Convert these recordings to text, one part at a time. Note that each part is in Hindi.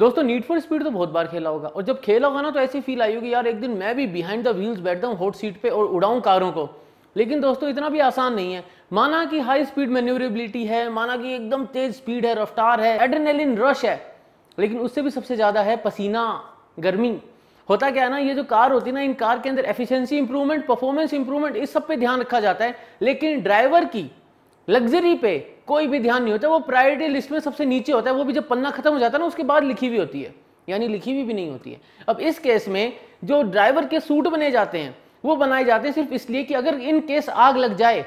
दोस्तों नीड फॉर स्पीड तो बहुत बार खेला होगा और जब खेला होगा ना तो ऐसी फील आई होगी यार एक दिन मैं भी बिहाइंड द व्हील्स बैठता हूँ हॉट सीट पे और उड़ाऊँ कारों को लेकिन दोस्तों इतना भी आसान नहीं है माना कि हाई स्पीड मेन्यूरेबिलिटी है माना कि एकदम तेज स्पीड है रफ्तार है एड्रेनलिन रश है लेकिन उससे भी सबसे ज़्यादा है पसीना गर्मी होता क्या है ना ये जो कार होती है ना इन कार के अंदर एफिशिएंसी इंप्रूवमेंट परफॉर्मेंस इंप्रूवमेंट इस सब पे ध्यान रखा जाता है लेकिन ड्राइवर की लग्जरी पे कोई भी ध्यान नहीं होता वो प्रायोरिटी लिस्ट में सबसे नीचे होता है वो भी जब पन्ना खत्म हो जाता है ना उसके बाद लिखी हुई होती है यानी लिखी हुई भी नहीं होती है अब इस केस में जो ड्राइवर के सूट बने जाते हैं वो बनाए जाते हैं सिर्फ इसलिए कि अगर इन केस आग लग जाए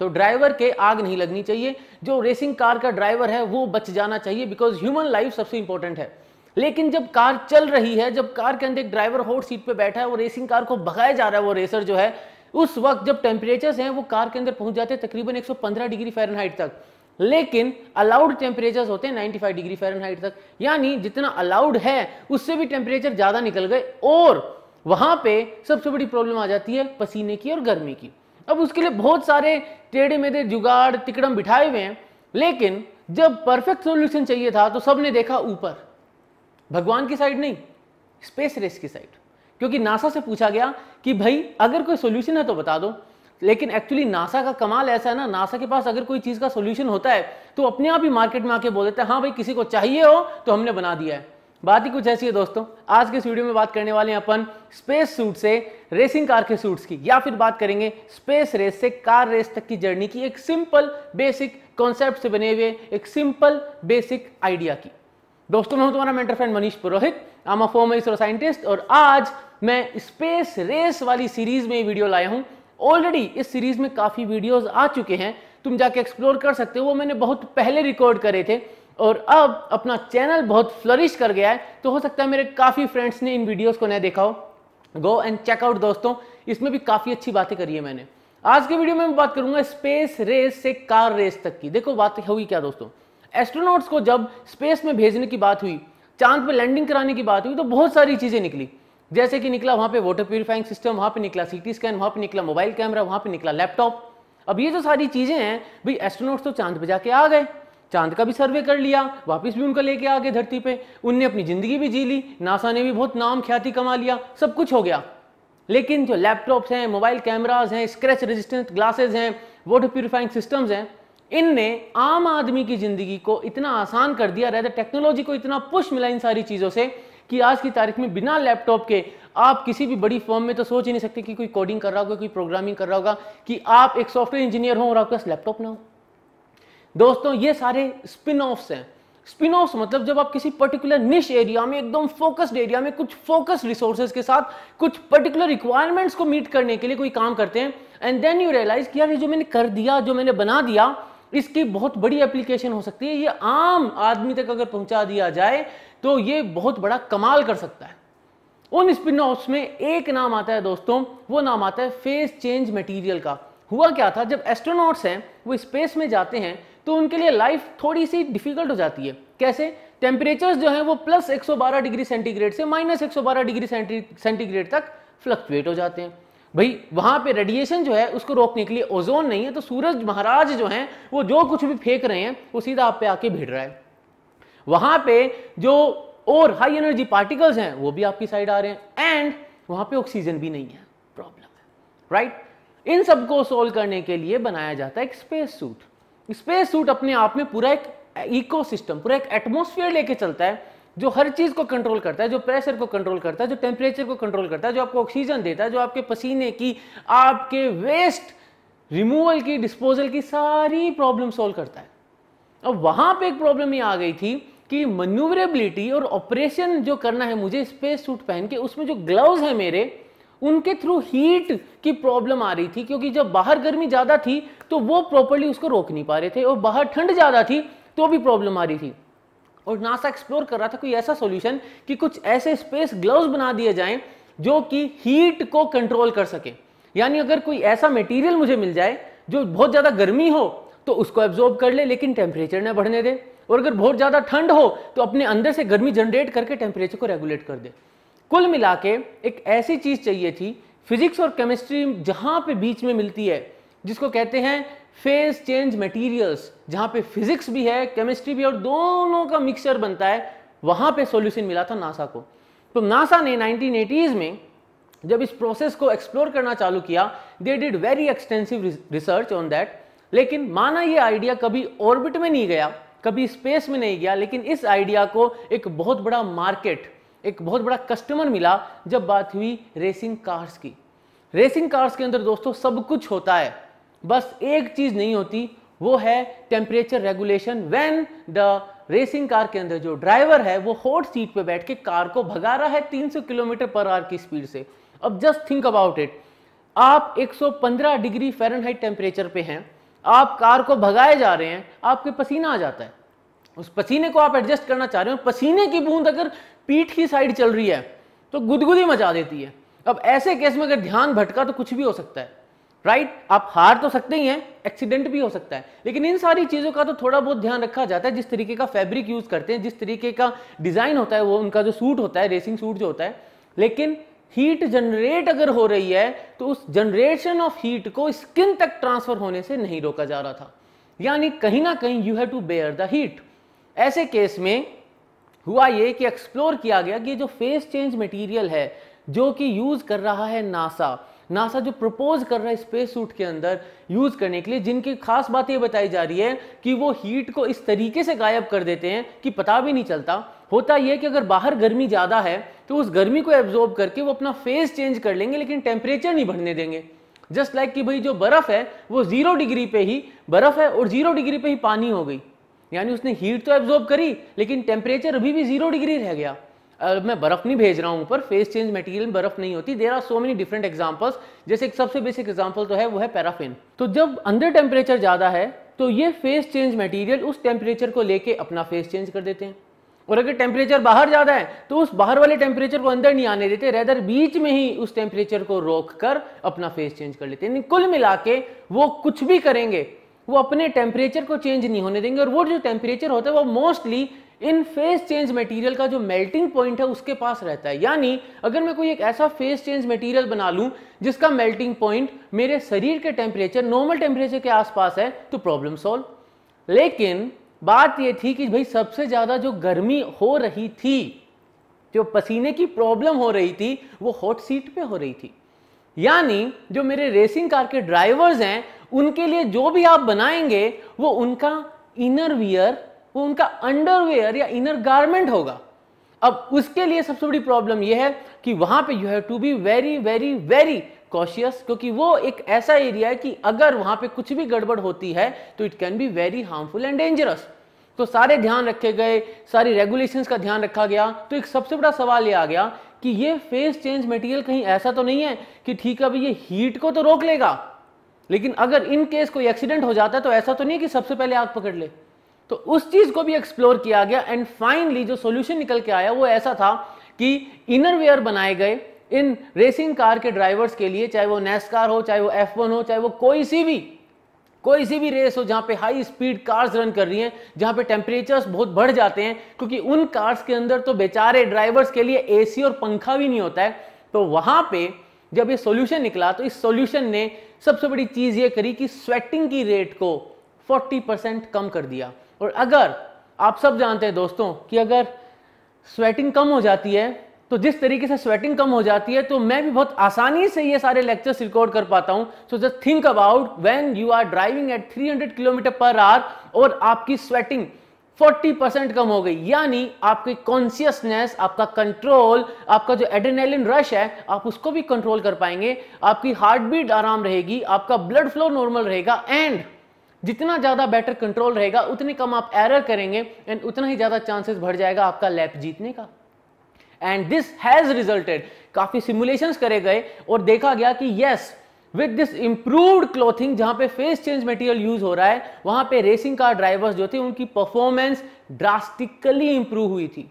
तो ड्राइवर के आग नहीं लगनी चाहिए जो रेसिंग कार का ड्राइवर है वो बच जाना चाहिए बिकॉज ह्यूमन लाइफ सबसे इंपॉर्टेंट है लेकिन जब कार चल रही है जब कार के अंदर एक ड्राइवर हॉट सीट पे बैठा है वो रेसिंग कार को भगाया जा रहा है वो रेसर जो है उस वक्त जब टेम्परेचर्स हैं वो कार के अंदर पहुंच जाते हैं तकरीबन 115 डिग्री फ़ारेनहाइट तक लेकिन अलाउड टेम्परेचर होते हैं 95 डिग्री फ़ारेनहाइट तक यानी जितना अलाउड है उससे भी टेम्परेचर ज़्यादा निकल गए और वहाँ पे सबसे बड़ी प्रॉब्लम आ जाती है पसीने की और गर्मी की अब उसके लिए बहुत सारे टेढ़े मेढ़े जुगाड़ तिकड़म बिठाए हुए हैं लेकिन जब परफेक्ट सोल्यूशन चाहिए था तो सब ने देखा ऊपर भगवान की साइड नहीं स्पेस रेस की साइड क्योंकि नासा से पूछा गया कि भाई अगर कोई सोल्यूशन है तो बता दो लेकिन एक्चुअली नासा का कमाल ऐसा है ना नासा के पास अगर कोई चीज़ का सोल्यूशन होता है तो अपने आप ही मार्केट में आके बोल देते हैं हाँ भाई किसी को चाहिए हो तो हमने बना दिया है बात ही कुछ ऐसी है दोस्तों आज के इस वीडियो में बात करने वाले हैं अपन स्पेस सूट से रेसिंग कार के सूट्स की या फिर बात करेंगे स्पेस रेस से कार रेस तक की जर्नी की एक सिंपल बेसिक कॉन्सेप्ट से बने हुए एक सिंपल बेसिक आइडिया की दोस्तों मैं हूं तुम्हारा मेंटर फ्रेंड मनीष पुरोहित आम अ फॉर्मर इसरो साइंटिस्ट और आज मैं स्पेस रेस वाली सीरीज में ये वीडियो लाया हूँ ऑलरेडी इस सीरीज में काफ़ी वीडियोस आ चुके हैं तुम जाके एक्सप्लोर कर सकते हो वो मैंने बहुत पहले रिकॉर्ड करे थे और अब अपना चैनल बहुत फ्लरिश कर गया है तो हो सकता है मेरे काफ़ी फ्रेंड्स ने इन वीडियोस को नहीं देखा हो गो एंड चेकआउट दोस्तों इसमें भी काफ़ी अच्छी बातें करी है मैंने आज के वीडियो में मैं बात करूंगा स्पेस रेस से कार रेस तक की देखो बात हुई क्या दोस्तों एस्ट्रोनॉट्स को जब स्पेस में भेजने की बात हुई चांद पर लैंडिंग कराने की बात हुई तो बहुत सारी चीज़ें निकली जैसे कि निकला वहाँ पे वाटर प्योरीफाइंग सिस्टम वहां पे निकला सीटी स्कैन वहां पे निकला मोबाइल कैमरा वहां पे निकला लैपटॉप अब ये जो सारी चीज़ें हैं भाई एस्ट्रोनॉट्स तो चांद पे जाके आ गए चांद का भी सर्वे कर लिया वापस भी उनको लेके आ गए धरती पे उनने अपनी ज़िंदगी भी जी ली नासा ने भी बहुत नाम ख्याति कमा लिया सब कुछ हो गया लेकिन जो लैपटॉप्स हैं मोबाइल कैमराज हैं स्क्रैच रेजिस्टेंस ग्लासेज हैं वाटर प्योरीफाइंग सिस्टम्स हैं इनने आम आदमी की ज़िंदगी को इतना आसान कर दिया रहता टेक्नोलॉजी को इतना पुश मिला इन सारी चीज़ों से कि आज की तारीख में बिना लैपटॉप के आप किसी भी बड़ी फॉर्म में तो सोच ही नहीं सकते कि कोई कोडिंग कर रहा होगा कोई प्रोग्रामिंग कर रहा होगा कि आप एक सॉफ्टवेयर इंजीनियर हो और आपके पास लैपटॉप ना हो दोस्तों ये सारे स्पिन ऑफ्स हैं स्पिन ऑफ मतलब जब आप किसी पर्टिकुलर निश एरिया में एकदम फोकस्ड एरिया में कुछ फोकस रिसोर्सेज के साथ कुछ पर्टिकुलर रिक्वायरमेंट्स को मीट करने के लिए कोई काम करते हैं एंड देन यू रियलाइज कि यार ये जो मैंने कर दिया जो मैंने बना दिया इसकी बहुत बड़ी एप्लीकेशन हो सकती है ये आम आदमी तक अगर पहुंचा दिया जाए तो ये बहुत बड़ा कमाल कर सकता है उन स्पिन ऑफ्स में एक नाम आता है दोस्तों वो नाम आता है फेस चेंज मटेरियल का हुआ क्या था जब एस्ट्रोनॉट्स हैं वो स्पेस में जाते हैं तो उनके लिए लाइफ थोड़ी सी डिफिकल्ट हो जाती है कैसे टेम्परेचर जो है वो प्लस 112 डिग्री सेंटीग्रेड से माइनस 112 डिग्री सेंटीग्रेड तक फ्लक्चुएट हो जाते हैं भाई वहां पे रेडिएशन जो है उसको रोकने के लिए ओजोन नहीं है तो सूरज महाराज जो हैं वो जो कुछ भी फेंक रहे हैं वो सीधा आप पे आके भिड़ रहा है वहां पे जो और हाई एनर्जी पार्टिकल्स हैं वो भी आपकी साइड आ रहे हैं एंड वहां पे ऑक्सीजन भी नहीं है प्रॉब्लम है राइट इन सबको सोल्व करने के लिए बनाया जाता है एक स्पेस सूट स्पेस सूट अपने आप में पूरा एक इकोसिस्टम पूरा एक एटमोसफियर लेके चलता है जो हर चीज़ को कंट्रोल करता है जो प्रेशर को कंट्रोल करता है जो टेम्परेचर को कंट्रोल करता है जो आपको ऑक्सीजन देता है जो आपके पसीने की आपके वेस्ट रिमूवल की डिस्पोजल की सारी प्रॉब्लम सॉल्व करता है अब वहां पे एक प्रॉब्लम ये आ गई थी कि मनूवरेबिलिटी और ऑपरेशन जो करना है मुझे स्पेस सूट पहन के उसमें जो ग्लव्स हैं मेरे उनके थ्रू हीट की प्रॉब्लम आ रही थी क्योंकि जब बाहर गर्मी ज़्यादा थी तो वो प्रॉपरली उसको रोक नहीं पा रहे थे और बाहर ठंड ज़्यादा थी तो भी प्रॉब्लम आ रही थी और नासा एक्सप्लोर कर रहा था कोई ऐसा सॉल्यूशन कि कुछ ऐसे स्पेस ग्लव्स बना दिए जाएं जो कि हीट को कंट्रोल कर सके यानी अगर कोई ऐसा मटेरियल मुझे मिल जाए जो बहुत ज़्यादा गर्मी हो तो उसको एब्जॉर्ब कर ले लेकिन टेम्परेचर ना बढ़ने दे और अगर बहुत ज़्यादा ठंड हो तो अपने अंदर से गर्मी जनरेट करके टेम्परेचर को रेगुलेट कर दे कुल मिला के एक ऐसी चीज़ चाहिए थी फिजिक्स और केमिस्ट्री जहाँ पे बीच में मिलती है जिसको कहते हैं फेज चेंज मटेरियल्स जहां पे फिजिक्स भी है केमिस्ट्री भी और दोनों का मिक्सचर बनता है वहां पे सॉल्यूशन मिला था नासा को तो नासा ने 1980s में जब इस प्रोसेस को एक्सप्लोर करना चालू किया they did very extensive research on that लेकिन माना ये आइडिया कभी ऑर्बिट में नहीं गया कभी स्पेस में नहीं गया लेकिन इस आइडिया को एक बहुत बड़ा मार्केट एक बहुत बड़ा कस्टमर मिला जब बात हुई रेसिंग कार्स की रेसिंग कार्स के अंदर दोस्तों सब कुछ होता है बस एक चीज़ नहीं होती वो है temperature regulation when the racing car के अंदर जो ड्राइवर है वो हॉट सीट पे बैठ के कार को भगा रहा है 300 किलोमीटर पर आवर की स्पीड से अब जस्ट थिंक अबाउट इट आप 115 डिग्री फ़ारेनहाइट टेम्परेचर पे हैं आप कार को भगाए जा रहे हैं आपके पसीना आ जाता है उस पसीने को आप एडजस्ट करना चाह रहे हो पसीने की बूंद अगर पीठ की साइड चल रही है तो गुदगुदी मचा देती है अब ऐसे केस में अगर ध्यान भटका तो कुछ भी हो सकता है राइट right? आप हार तो सकते ही हैं एक्सीडेंट भी हो सकता है लेकिन इन सारी चीज़ों का तो थोड़ा बहुत ध्यान रखा जाता है जिस तरीके का फैब्रिक यूज़ करते हैं जिस तरीके का डिज़ाइन होता है वो उनका जो सूट होता है रेसिंग सूट जो होता है लेकिन हीट जनरेट अगर हो रही है तो उस जनरेशन ऑफ हीट को स्किन तक ट्रांसफर होने से नहीं रोका जा रहा था यानी कहीं ना कहीं you have to bear the heat ऐसे केस में हुआ ये कि एक्सप्लोर किया गया कि जो फेस चेंज मटेरियल है जो कि यूज़ कर रहा है नासा नासा जो प्रपोज कर रहा है स्पेस सूट के अंदर यूज करने के लिए जिनकी खास बात यह बताई जा रही है कि वो हीट को इस तरीके से गायब कर देते हैं कि पता भी नहीं चलता होता यह कि अगर बाहर गर्मी ज़्यादा है तो उस गर्मी को एब्जॉर्ब करके वो अपना फेस चेंज कर लेंगे लेकिन टेम्परेचर नहीं बढ़ने देंगे जस्ट लाइक like कि भाई जो बर्फ़ है वो ज़ीरो डिग्री पे ही बर्फ़ है और ज़ीरो डिग्री पे ही पानी हो गई यानी उसने हीट तो एब्जॉर्ब करी लेकिन टेम्परेचर अभी भी ज़ीरो डिग्री रह गया uh, मैं बर्फ नहीं भेज रहा हूं ऊपर फेस चेंज मटेरियल में बर्फ नहीं होती there are so many different examples जैसे एक सबसे बेसिक एग्जाम्पल तो है वो है पैराफिन तो जब अंदर टेम्परेचर ज़्यादा है तो ये फेस चेंज मटेरियल उस टेम्परेचर को लेके अपना फेस चेंज कर देते हैं और अगर टेम्परेचर बाहर ज़्यादा है तो उस बाहर वाले टेम्परेचर को अंदर नहीं आने देते रेदर बीच में ही उस टेम्परेचर को रोक कर अपना फेस चेंज कर लेते हैं कुल मिला के वो कुछ भी करेंगे वो अपने टेम्परेचर को चेंज नहीं होने देंगे और वो जो टेम्परेचर होता है वो mostly in phase change material का जो मेल्टिंग पॉइंट है उसके पास रहता है यानी अगर मैं कोई एक ऐसा फेज चेंज मटेरियल बना लूँ जिसका मेल्टिंग पॉइंट मेरे शरीर के टेम्परेचर नॉर्मल टेम्परेचर के आसपास है तो प्रॉब्लम सॉल्व लेकिन बात ये थी कि भाई सबसे ज़्यादा जो गर्मी हो रही थी जो पसीने की प्रॉब्लम हो रही थी वो हॉट सीट पे हो रही थी यानी जो मेरे रेसिंग कार के ड्राइवर्स हैं उनके लिए जो भी आप बनाएंगे वो उनका इनर वियर वो उनका अंडरवेयर या इनर गारमेंट होगा अब उसके लिए सबसे बड़ी प्रॉब्लम यह है कि वहां पे you have to be very very very cautious क्योंकि वो एक ऐसा एरिया है कि अगर वहां पे कुछ भी गड़बड़ होती है तो it can be very harmful and dangerous तो सारे ध्यान रखे गए सारी रेगुलेशंस का ध्यान रखा गया तो एक सबसे बड़ा सवाल ये आ गया कि ये फेस चेंज मटेरियल कहीं ऐसा तो नहीं है कि ठीक है भाई ये हीट को तो रोक लेगा लेकिन अगर इन केस कोई एक्सीडेंट हो जाता है तो ऐसा तो नहीं है कि सबसे पहले आग पकड़ ले तो उस चीज को भी एक्सप्लोर किया गया एंड फाइनली जो सोल्यूशन निकल के आया वो ऐसा था कि इनर वेयर बनाए गए इन रेसिंग कार के ड्राइवर्स के लिए चाहे वो नेस्कार हो चाहे वो एफ हो चाहे वो कोई सी भी कोई सी भी रेस हो जहां पे हाई स्पीड कार्स रन कर रही हैं जहां पे टेम्परेचर्स बहुत बढ़ जाते हैं क्योंकि उन कार्स के अंदर तो बेचारे ड्राइवर्स के लिए एसी और पंखा भी नहीं होता है तो वहां पे जब ये सॉल्यूशन निकला तो इस सॉल्यूशन ने सबसे बड़ी चीज़ ये करी कि स्वेटिंग की रेट को 40 परसेंट कम कर दिया और अगर आप सब जानते हैं दोस्तों कि अगर स्वेटिंग कम हो जाती है तो जिस तरीके से स्वेटिंग कम हो जाती है तो मैं भी बहुत आसानी से ये सारे लेक्चर्स रिकॉर्ड कर पाता हूं so just think about when you are driving at 300 kilometre per hour और आपकी स्वेटिंग 40 परसेंट कम हो गई यानी आपकी कॉन्सियसनेस आपका कंट्रोल आपका जो एड्रेनलिन रश है आप उसको भी कंट्रोल कर पाएंगे आपकी हार्ट बीट आराम रहेगी आपका ब्लड फ्लो नॉर्मल रहेगा एंड जितना ज़्यादा बेटर कंट्रोल रहेगा उतने कम आप एरर करेंगे एंड उतना ही ज़्यादा चांसेस बढ़ जाएगा आपका लैप जीतने का एंड दिस हैज़ रिजल्टेड काफ़ी सिमुलेशंस करे गए और देखा गया कि yes with this improved clothing जहाँ पे फेस चेंज मटेरियल यूज हो रहा है वहाँ पे रेसिंग कार ड्राइवर्स जो थे उनकी परफॉर्मेंस ड्रास्टिकली इंप्रूव हुई थी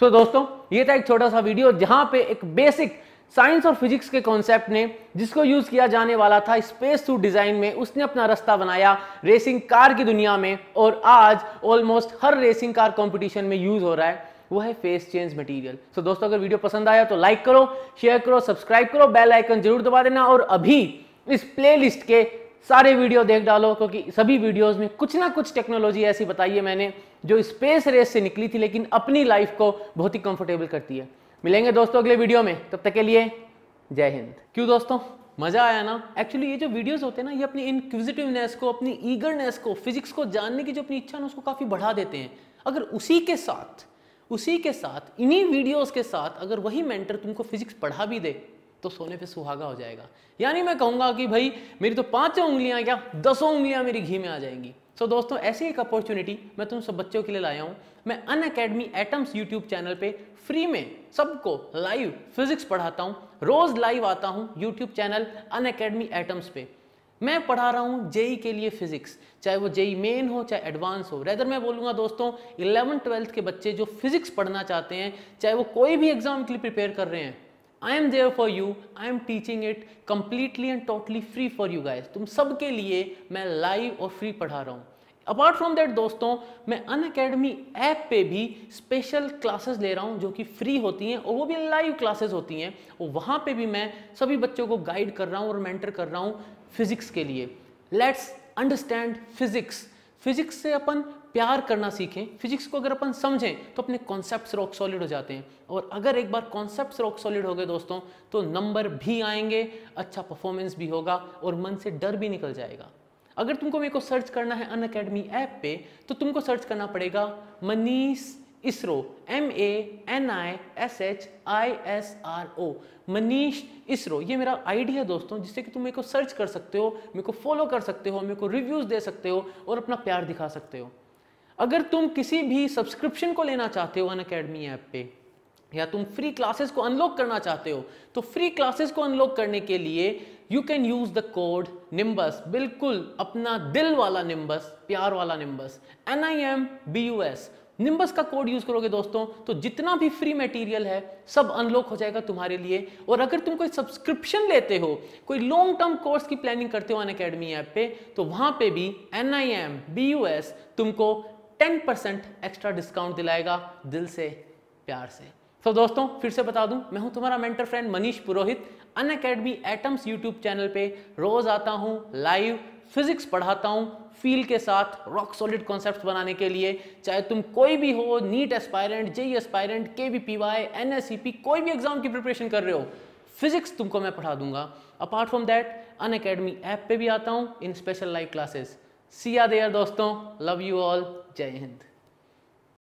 सो so, दोस्तों ये था एक छोटा सा वीडियो जहाँ पे एक बेसिक साइंस और फिजिक्स के कॉन्सेप्ट ने जिसको यूज किया जाने वाला था स्पेस सूट डिजाइन में उसने अपना रास्ता बनाया रेसिंग कार की दुनिया में और आज ऑलमोस्ट हर रेसिंग कार कंपटीशन में यूज हो रहा है वो है फेस चेंज मटेरियल सो दोस्तों अगर वीडियो पसंद आया तो लाइक करो शेयर करो सब्सक्राइब करो बेल आइकन जरूर दबा देना और अभी इस प्ले के सारे वीडियो देख डालो क्योंकि सभी वीडियोज में कुछ ना कुछ टेक्नोलॉजी ऐसी बताई है मैंने जो स्पेस रेस से निकली थी लेकिन अपनी लाइफ को बहुत ही कंफर्टेबल करती है मिलेंगे दोस्तों अगले वीडियो में तब तक के लिए जय हिंद क्यों दोस्तों मजा आया ना एक्चुअली ये जो वीडियोस होते हैं ना ये अपनी इनक्विजिटिवनेस को अपनी ईगरनेस को फिजिक्स को जानने की जो अपनी इच्छा ना उसको काफ़ी बढ़ा देते हैं अगर उसी के साथ उसी के साथ इन्हीं वीडियोस के साथ अगर वही मेंटर तुमको फिजिक्स पढ़ा भी दे तो सोने पे सुहागा हो जाएगा यानी मैं कहूंगा कि भाई मेरी तो पांचों उंगलियां क्या दसों उंगलियां मेरी घी में आ जाएंगी सो so, दोस्तों ऐसी एक अपॉर्चुनिटी मैं तुम सब बच्चों के लिए लाया हूँ मैं Unacademy Atoms YouTube channel पे फ्री में सबको लाइव फिजिक्स पढ़ाता हूँ रोज़ लाइव आता हूँ YouTube channel Unacademy Atoms पे मैं पढ़ा रहा हूँ जेई e के लिए फिजिक्स चाहे वो जेई मेन e हो चाहे एडवांस हो रेदर मैं बोलूँगा दोस्तों इलेवन ट्वेल्थ के बच्चे जो फिजिक्स पढ़ना चाहते हैं चाहे वो कोई भी एग्जाम के लिए प्रिपेयर कर रहे हैं I am there for you I am teaching it completely and totally free for you guys तुम सब के लिए मैं लाइव और फ्री पढ़ा रहा हूँ अपार्ट फ्रॉम दैट दोस्तों मैं अन अकेडमी ऐप पे भी स्पेशल क्लासेस ले रहा हूँ जो कि फ्री होती हैं और वो भी लाइव क्लासेस होती हैं और वहाँ पे भी मैं सभी बच्चों को गाइड कर रहा हूँ और मेंटर कर रहा हूँ फिजिक्स के लिए लेट्स अंडरस्टैंड फिजिक्स फिजिक्स से अपन प्यार करना सीखें फिजिक्स को अगर अपन समझें तो अपने कॉन्सेप्ट रॉक सॉलिड हो जाते हैं और अगर एक बार कॉन्सेप्ट रॉक सॉलिड हो गए दोस्तों तो नंबर भी आएंगे अच्छा परफॉर्मेंस भी होगा और मन से डर भी निकल जाएगा अगर तुमको मेरे को सर्च करना है अन अकेडमी ऐप पे तो तुमको सर्च करना पड़ेगा Manish ISRO M A N I S H I S R O Manish ISRO ये मेरा आईडी है दोस्तों जिससे कि तुम मेरे को सर्च कर सकते हो मेरे को फॉलो कर सकते हो मेरे को रिव्यूज़ दे सकते हो और अपना प्यार दिखा सकते हो अगर तुम किसी भी सब्सक्रिप्शन को लेना चाहते हो अन अकेडमी ऐप पे या तुम फ्री क्लासेस को अनलॉक करना चाहते हो तो फ्री क्लासेस को अनलॉक करने के लिए you can use the code Nimbus बिल्कुल अपना दिल वाला निम्बस प्यार वाला Nimbus N I M B U S Nimbus का कोड यूज करोगे दोस्तों तो जितना भी फ्री मटेरियल है सब अनलॉक हो जाएगा तुम्हारे लिए और अगर तुम कोई सब्सक्रिप्शन लेते हो कोई लॉन्ग टर्म कोर्स की प्लानिंग करते हो अन अकेडमी ऐप पे तो वहां पे भी N I M B U S तुमको 10% परसेंट एक्स्ट्रा डिस्काउंट दिलाएगा दिल से प्यार से तो so, दोस्तों फिर से बता दूं मैं हूं तुम्हारा mentor friend Manish Purohit Unacademy Atoms YouTube channel पे रोज आता हूं लाइव फिजिक्स पढ़ाता हूं फील के साथ रॉक सॉलिड कॉन्सेप्ट बनाने के लिए चाहे तुम कोई भी हो NEET aspirant JEE aspirant K V P Y N S C P कोई भी एग्जाम की प्रिपरेशन कर रहे हो फिजिक्स तुमको मैं पढ़ा दूंगा apart from that Unacademy app पे भी आता हूँ in special live classes see ya there दोस्तों लव यू ऑल जय हिंद